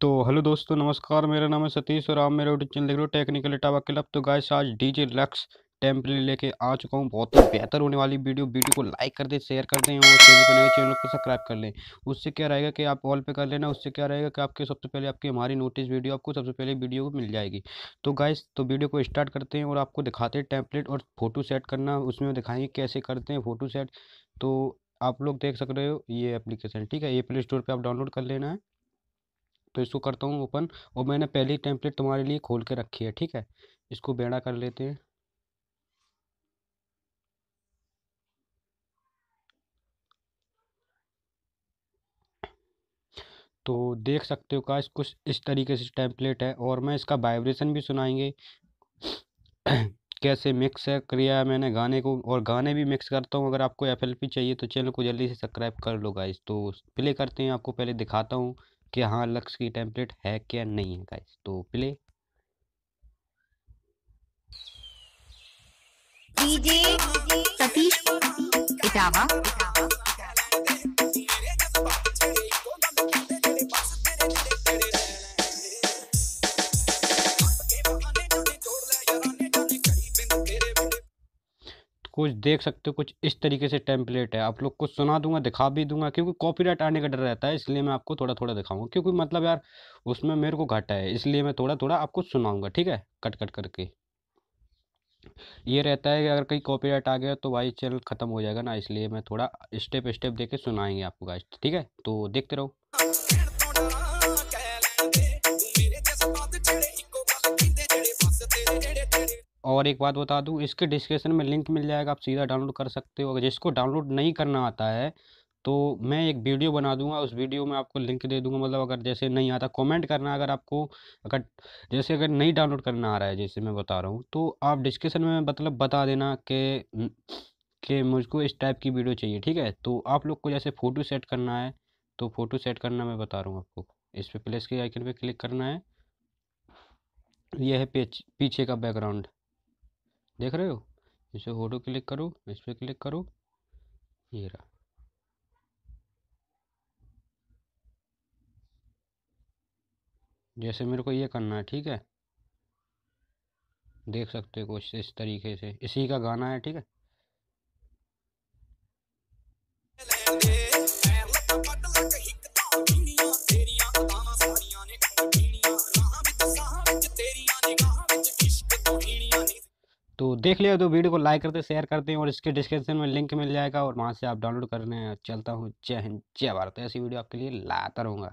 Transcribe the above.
तो हेलो दोस्तों नमस्कार मेरा नाम है सतीश और आप मेरे यूट्यूब चैनल देख रहे हो टेक्निकल इटावा क्लब तो गाय आज डीजे लक्स टेम्पली लेके आ चुका हूँ बहुत ही बेहतर होने वाली वीडियो वीडियो को लाइक कर दें शेयर कर दें और चैनल पर नए चैनल को सब्सक्राइब कर लें उससे क्या रहेगा कि आप ऑल पे कर लेना उससे क्या रहेगा कि आपके सबसे पहले आपकी हमारी नोटिस वीडियो आपको सबसे पहले वीडियो को मिल जाएगी तो गाइस तो वीडियो को स्टार्ट करते हैं और आपको दिखाते हैं टेम्पलेट और फोटो सेट करना उसमें दिखाएंगे कैसे करते हैं फोटो सेट तो आप लोग देख सक रहे हो ये एप्लीकेशन ठीक है ये प्ले स्टोर पर आप डाउनलोड कर लेना है तो इसको करता हूँ ओपन और मैंने पहली टेम्पलेट तुम्हारे लिए खोल के रखी है ठीक है इसको बेड़ा कर लेते हैं तो देख सकते हो काश कुछ इस तरीके से टेम्पलेट है और मैं इसका वाइब्रेशन भी सुनाएंगे कैसे मिक्स है है मैंने गाने को और गाने भी मिक्स करता हूँ अगर आपको एफ चाहिए तो चैनल को जल्दी से सब्सक्राइब कर लो गाइस तो प्ले करते हैं आपको पहले दिखाता हूँ कि हाँ लक्स की टेम्पलेट है क्या नहीं है गाइस तो प्ले सतीश इटावा कुछ देख सकते हो कुछ इस तरीके से टेम्पलेट है आप लोग को सुना दूंगा दिखा भी दूंगा क्योंकि कॉपीराइट आने का डर रहता है इसलिए मैं आपको थोड़ा थोड़ा दिखाऊंगा क्योंकि मतलब यार उसमें मेरे को घाटा है इसलिए मैं थोड़ा थोड़ा आपको सुनाऊंगा ठीक है कट कट करके ये रहता है कि अगर कहीं कॉपी आ गया तो भाई चैनल ख़त्म हो जाएगा ना इसलिए मैं थोड़ा स्टेप स्टेप दे के सुनाएंगे आपको गाइस ठीक है तो देखते रहो और एक बात बता दूँ इसके डिस्क्रिप्शन में लिंक मिल जाएगा आप सीधा डाउनलोड कर सकते हो अगर जिसको डाउनलोड नहीं करना आता है तो मैं एक वीडियो बना दूंगा उस वीडियो में आपको लिंक दे दूंगा मतलब अगर जैसे नहीं आता कमेंट करना अगर आपको अगर जैसे अगर नहीं डाउनलोड करना आ रहा है जैसे मैं बता रहा हूँ तो आप डिस्क्रिप्शन में मतलब बता देना कि कि मुझको इस टाइप की वीडियो चाहिए ठीक है तो आप लोग को जैसे फ़ोटो सेट करना है तो फ़ोटो सेट करना मैं बता रहा हूँ आपको इस पर प्लेस के आइकन पर क्लिक करना है यह है पीछे का बैकग्राउंड देख रहे हो इसे फोटो क्लिक करो इस पर क्लिक करो ये रहा जैसे मेरे को ये करना है ठीक है देख सकते हो कुछ इस तरीके से इसी का गाना है ठीक है तो देख लिया तो वीडियो को लाइक करते शेयर करते हैं और इसके डिस्क्रिप्शन में लिंक मिल जाएगा और वहाँ से आप डाउनलोड करने चलता हूँ जय हिंद जय भारत ऐसी वीडियो आपके लिए लाता रहूँगा